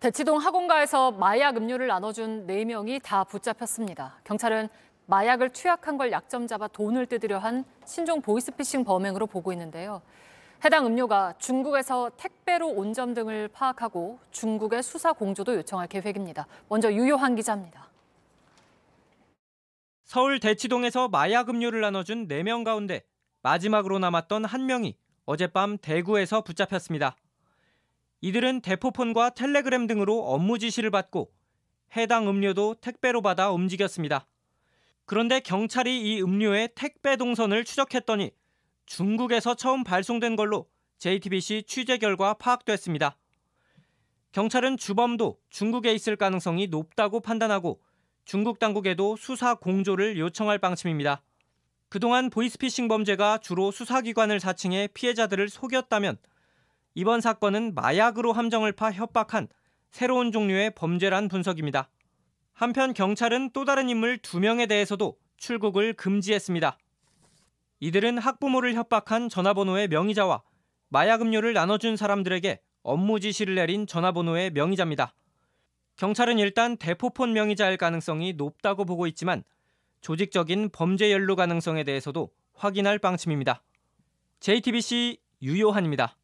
대치동 학원가에서 마약 음료를 나눠준 4명이 다 붙잡혔습니다. 경찰은 마약을 투약한걸 약점 잡아 돈을 뜯으려 한 신종 보이스피싱 범행으로 보고 있는데요. 해당 음료가 중국에서 택배로 온 점 등을 파악하고 중국의 수사 공조도 요청할 계획입니다. 먼저 유효한 기자입니다. 서울 대치동에서 마약 음료를 나눠준 4명 가운데 마지막으로 남았던 한명이 어젯밤 대구에서 붙잡혔습니다. 이들은 대포폰과 텔레그램 등으로 업무 지시를 받고 해당 음료도 택배로 받아 움직였습니다. 그런데 경찰이 이 음료의 택배 동선을 추적했더니 중국에서 처음 발송된 걸로 JTBC 취재 결과 파악됐습니다. 경찰은 주범도 중국에 있을 가능성이 높다고 판단하고 중국 당국에도 수사 공조를 요청할 방침입니다. 그동안 보이스피싱 범죄가 주로 수사기관을 사칭해 피해자들을 속였다면 이번 사건은 마약으로 함정을 파 협박한 새로운 종류의 범죄란 분석입니다. 한편 경찰은 또 다른 인물 2명에 대해서도 출국을 금지했습니다. 이들은 학부모를 협박한 전화번호의 명의자와 마약 음료를 나눠준 사람들에게 업무 지시를 내린 전화번호의 명의자입니다. 경찰은 일단 대포폰 명의자일 가능성이 높다고 보고 있지만 조직적인 범죄 연루 가능성에 대해서도 확인할 방침입니다. JTBC 유효한입니다.